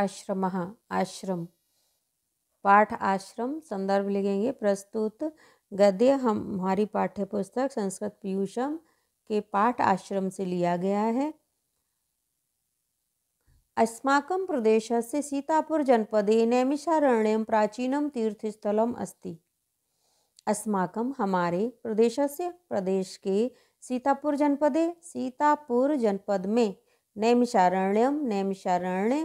आश्रम आश्रम पाठ आश्रम संदर्भ लिखेंगे प्रस्तुत गद्य हम हमारी पाठ्य पुस्तक संस्कृत पीयूषम के पाठ आश्रम से लिया गया है अस्माकं प्रदेशस्य सीतापुरजनपदे नैमिषारण्यं प्राचीनं तीर्थस्थलम् अस्ति अस्माकं हमारे प्रदेशस्य प्रदेश के सीतापुर जनपदे सीतापुर जनपद में नैमिषारण्यम नैमिषारण्य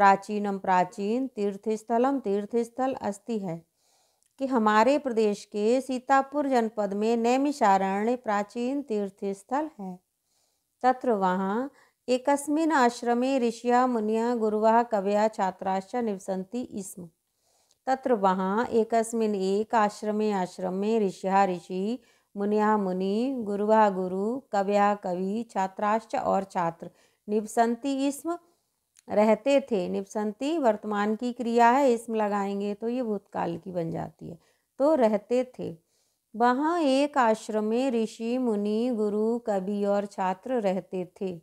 प्राचीनम प्राचीन तीर्थस्थलम तीर्थस्थल अस्ति है कि हमारे प्रदेश के सीतापुर जनपद में नैमिषारण्य प्राचीन तीर्थस्थल है तत्र वहाँ एकस्मिन आश्रमे ऋषिया मुनिया गुरुवा कव्या छात्राश्च निवसन्ति स्म तत्र वहाँ एकस्मिन एक आश्रमे आश्रमे ऋषिया ऋषि मुनिया मुनि गुरुवा गुरु कवया कवि छात्राश्च और छात्र निवसन्ति स्म रहते थे निपसंति वर्तमान की क्रिया है इसमें लगाएंगे तो ये भूतकाल की बन जाती है तो रहते थे वहाँ एक आश्रम में ऋषि मुनि गुरु कवि और छात्र रहते थे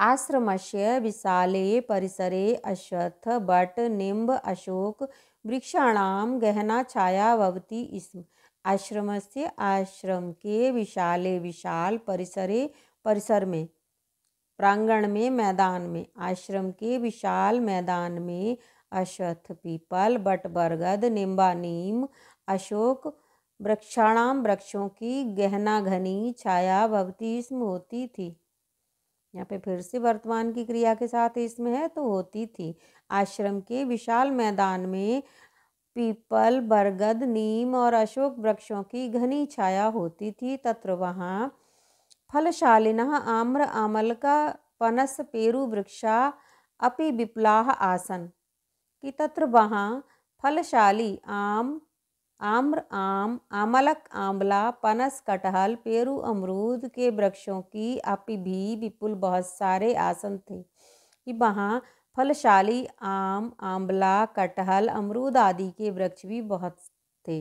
आश्रम से विशाले परिसरे अश्वत्थ बट निम्ब अशोक वृक्षाणाम गहना छाया भवती इसम से आश्रम के विशाले विशाल परिसरे परिसर में प्रांगण में मैदान में आश्रम के विशाल मैदान में अश्वत्थ पीपल बट बरगद निम्बा नीम अशोक वृक्षाणाम वृक्षों की गहना घनी छाया भवती इसम होती थी यहाँ पे फिर से वर्तमान की क्रिया के साथ इसमें है तो होती थी आश्रम के विशाल मैदान में पीपल बरगद नीम और अशोक वृक्षों की घनी छाया होती थी तत्र वहाँ फलशालीन आम्र आमलका पनस पेरुवृक्षा अपि विपुला आसन कि तत्र वहाँ फलशाली आम आम्र आम आमलक आंवला पनस कटहल पेरू अमरूद के वृक्षों की अपि भी विपुल बहुत सारे आसन थे कि वहाँ फलशाली आम आंवला कटहल अमरूद आदि के वृक्ष भी बहुत थे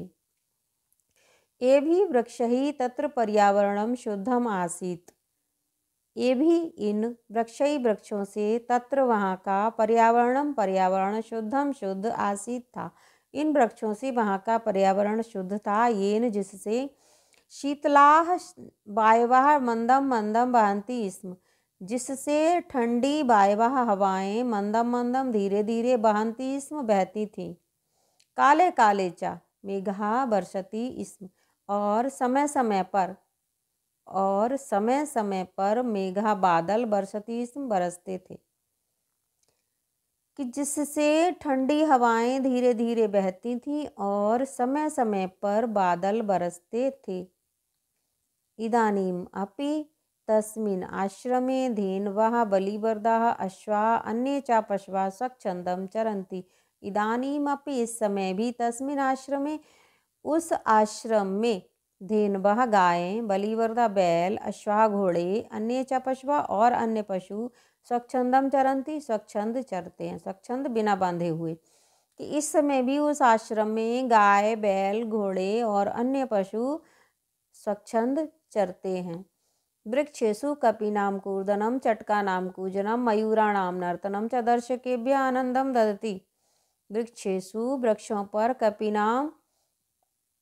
ये वृक्ष ही तत्र पर्यावरण शुद्धम आसीत ये भी इन ही वृक्षों से तत्र वहाँ का पर्यावरण पर्यावरण शुद्धम शुद्ध आसीत था इन वृक्षों से वहाँ का पर्यावरण शुद्ध था येन जिससे शीतलाह वायवाह मंदम मंदम बहंती स्म जिससे ठंडी वायवाह हवाएं मंदम मंदम धीरे धीरे बहंती स्म बहती थी काले काले चा मेघा बरसती स्म और समय समय पर और समय समय पर मेघा बादल बरसती बरसते थे कि जिससे ठंडी हवाएं धीरे धीरे बहती थीं और समय समय पर बादल बरसते थे इदानीम अपि तस्मिन आश्रमे वह बलिवरदा अश्वा अन्य चा पशवः स्वच्छंदम चरंती इदानीम अपि इस समय भी तस्मिन आश्रमे उस आश्रम में बह गायें बलिवरदा बैल अश्वाह घोड़े अन्य चपशवा और अन्य पशु स्वच्छंदम चरंती स्वच्छंद चरते हैं स्वच्छंद बिना बांधे हुए कि इस समय भी उस आश्रम में गाय बैल घोड़े और अन्य पशु स्वच्छंद चरते हैं वृक्षेशु नाम कूर्दनम चटकानाम कूजनम नाम नर्तनम च दर्शकेभ्य आनंदम ददती वृक्षेशु वृक्षों पर नाम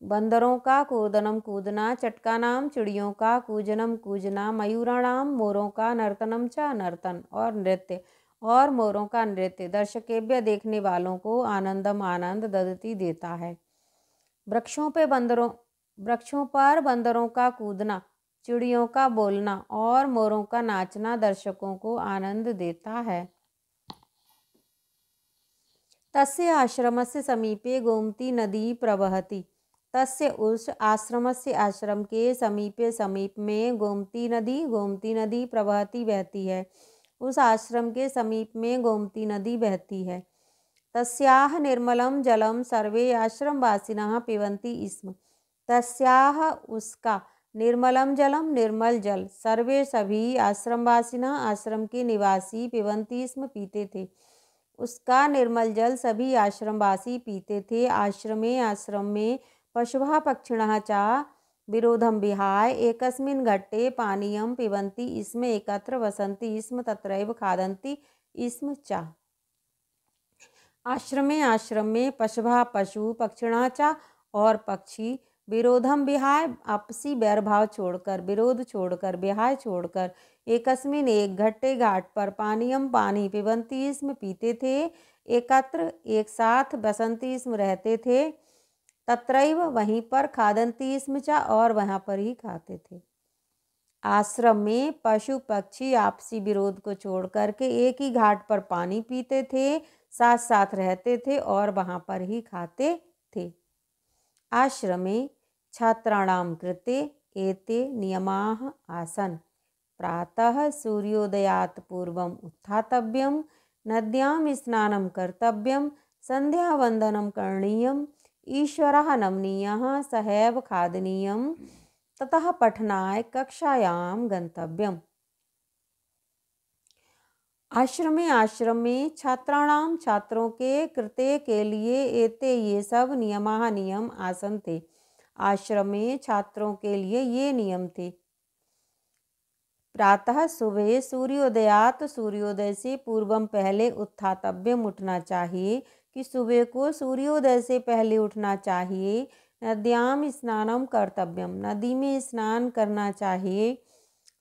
बंदरों का कूदनम कूदना चटकानाम चिड़ियों का कूजनम कूजना मयूराणाम मोरों का नर्तनम च नर्तन और नृत्य और मोरों का नृत्य दर्शकेभ्य देखने वालों को आनंदम आनंद ददती देता है वृक्षों पे बंदरों वृक्षों पर बंदरों का कूदना चिड़ियों का बोलना और मोरों का नाचना दर्शकों को आनंद देता है तस्य आश्रम से समीपे गोमती नदी प्रवहती तस्य उस आश्रम से आश्रम के समीपे समीप में गोमती नदी गोमती नदी प्रवहती बहती है उस आश्रम के समीप में गोमती नदी बहती है तस्याह निर्मलम जलम सर्वे आश्रमवासिनः पिबंती स्म तस्याह उसका निर्मलम जलम निर्मल जल सर्वे सभी आश्रमवासिना आश्रम के निवासी पिबंती स्म पीते थे उसका निर्मल जल सभी आश्रमवासी पीते थे आश्रमे आश्रम में पशवः पक्षिण च विरोधम विहाय एकस्मिन् घट्टे पानीय पिबंती इसम एकत्र वसंती इसम तत्र खादंती इसम च आश्रमे आश्रम में पशु पशु च और पक्षी विरोधम विहाय आपसी भाव छोड़कर विरोध छोड़कर विहाय छोड़कर एकस्मिन एक घट्टे घाट पर पानीयम पानी पिबंती इसम पीते थे एकत्र एक साथ बसंती इसम रहते थे तत्रैव वहीं पर खादंती स्मृचा और वहाँ पर ही खाते थे आश्रम में पशु पक्षी आपसी विरोध को छोड़ करके एक ही घाट पर पानी पीते थे साथ साथ रहते थे और वहाँ पर ही खाते थे आश्रम में छात्राणाम कृते एते नियमा आसन प्रातः सूर्योदयात पूर्व उत्थातव्यम नद्याम स्नान कर्तव्यम वंदनम करणीयम ईश्वर नमनीय सहैव खादनीय ततः पठनाय कक्षायां गन्तव्यम् आश्रमे आश्रमे छात्राणां छात्रों के कृते के लिए एते ये सब नियमाः नियम आसन थे आश्रम में छात्रों के लिए ये नियम थे प्रातः सुबह सूर्योदयात सूर्योदय से पूर्वम पहले उत्थातव्य उठना चाहिए कि सुबह को सूर्योदय से पहले उठना चाहिए नद्याम स्नानम कर्तव्यम नदी में स्नान करना चाहिए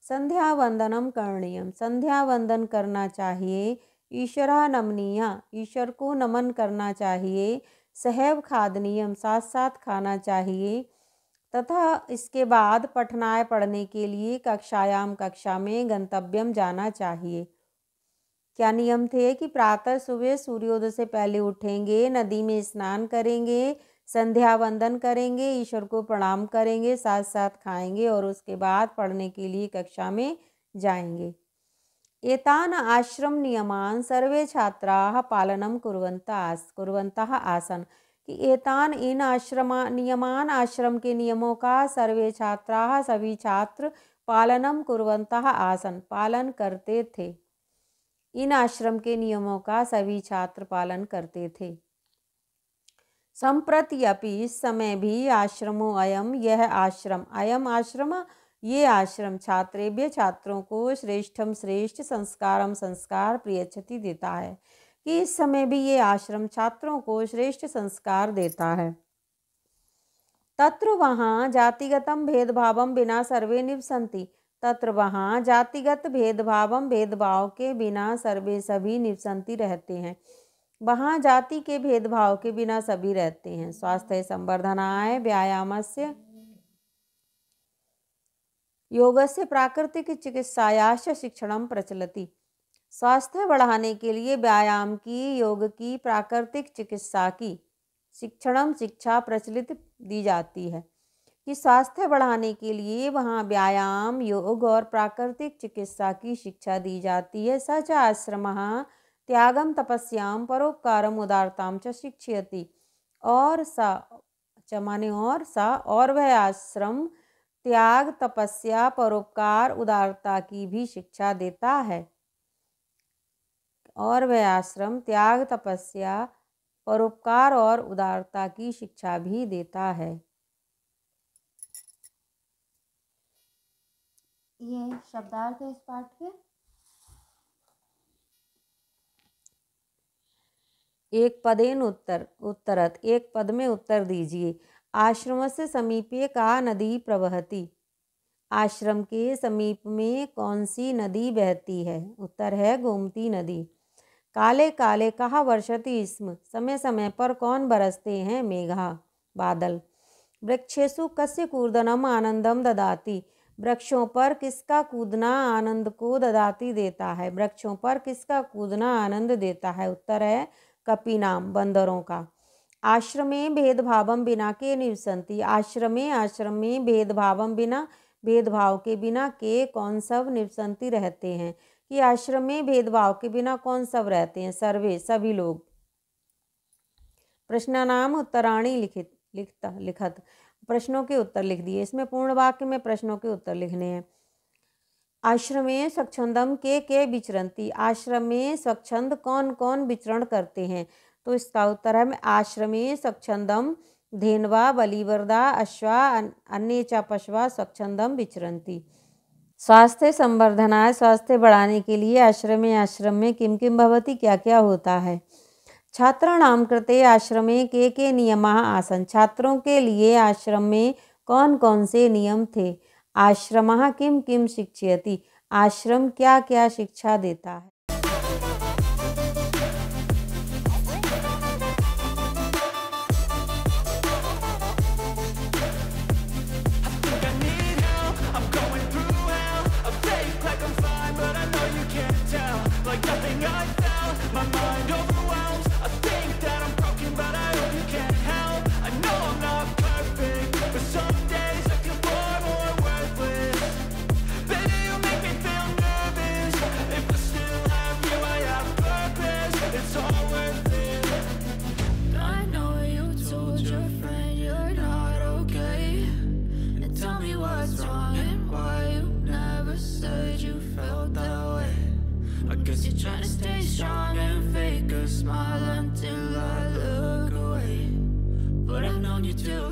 संध्या वंदनम करणीयम संध्या वंदन करना चाहिए ईश्वरा नमनीया ईश्वर को नमन करना चाहिए सहैव खादनीयम साथ साथ खाना चाहिए तथा इसके बाद पठनाय पढ़ने के लिए कक्षायाम कक्षा में गंतव्यम जाना चाहिए क्या नियम थे कि प्रातः सुबह सूर्योदय से पहले उठेंगे नदी में स्नान करेंगे संध्या वंदन करेंगे ईश्वर को प्रणाम करेंगे साथ साथ खाएंगे और उसके बाद पढ़ने के लिए कक्षा में जाएंगे एतान आश्रम नियमान सर्वे छात्रा पालनम कुरवंता कुरवंता आसन कि एतान इन आश्रम नियमान आश्रम के नियमों का सर्वे छात्रा सभी छात्र पालनम कुरवंता आसन पालन करते थे इन आश्रम के नियमों का सभी छात्र पालन करते थे संप्रति अपि इस समय भी आश्रमो अयम यह आश्रम अयम आश्रम ये आश्रम छात्रेभ्य छात्रों को श्रेष्ठम श्रेष्ठ संस्कारम संस्कार प्रियच्छति देता है कि इस समय भी ये आश्रम छात्रों को श्रेष्ठ संस्कार देता है तत्र वहाँ जातिगतम भेदभावम बिना सर्वे निवसंती तत्र वहाँ जातिगत भेदभाव भेदभाव के बिना सर्वे सभी निवसंति रहते हैं वहाँ जाति के भेदभाव के बिना सभी रहते हैं स्वास्थ्य संवर्धनाय व्यायाम से योग से प्राकृतिक चिकित्सायाश शिक्षण प्रचलती स्वास्थ्य बढ़ाने के लिए व्यायाम की योग की प्राकृतिक चिकित्सा की शिक्षणम शिक्षा प्रचलित दी जाती है कि स्वास्थ्य बढ़ाने के लिए वहाँ व्यायाम योग और प्राकृतिक चिकित्सा की शिक्षा दी जाती है स च त्यागम तपस्याम परोपकारम उदारताम च शिक्षयती और सा च माने और सा और वह आश्रम त्याग तपस्या परोपकार उदारता की भी शिक्षा देता है और वह आश्रम त्याग तपस्या परोपकार और उदारता की शिक्षा भी देता है ये शब्दार्थ है इस पाठ के एक पदेन उत्तर उत्तरत एक पद में उत्तर दीजिए आश्रम से समीपे का नदी प्रवहती आश्रम के समीप में कौन सी नदी बहती है उत्तर है गोमती नदी काले काले कहा वर्षति इसम समय समय पर कौन बरसते हैं मेघा बादल वृक्षेशु कस्य कूर्दनम आनंदम ददाती वृक्षों पर किसका कूदना आनंद को ददाती देता है वृक्षों पर किसका कूदना आनंद देता है उत्तर है कपी नाम बंदरों का आश्रमे भेदभावम बिना के निवसंती आश्रमे आश्रम में भेदभावम बिना भेदभाव के बिना के कौन सब निवसंती रहते हैं कि आश्रम में भेदभाव के बिना कौन सब रहते हैं सर्वे सभी लोग प्रश्न नाम उत्तराणी लिखित लिखता लिखत प्रश्नों के उत्तर लिख दिए इसमें पूर्ण वाक्य में प्रश्नों के उत्तर लिखने हैं आश्रमे स्वच्छंदम के के विचरंती आश्रमे स्वच्छंद कौन कौन विचरण करते हैं तो इसका उत्तर है आश्रमे स्वच्छंदम धेनवा बलिवरदा अश्वा अन्य चा पशवा स्वच्छंदम विचरंती स्वास्थ्य संवर्धना स्वास्थ्य बढ़ाने के लिए आश्रम में आश्रम में किम किम भवती क्या क्या होता है छात्राणाम कृते आश्रमे के के नियम आसन छात्रों के लिए आश्रम में कौन कौन से नियम थे आश्रम किम किम शिक्षयति आश्रम क्या क्या शिक्षा देता है you too.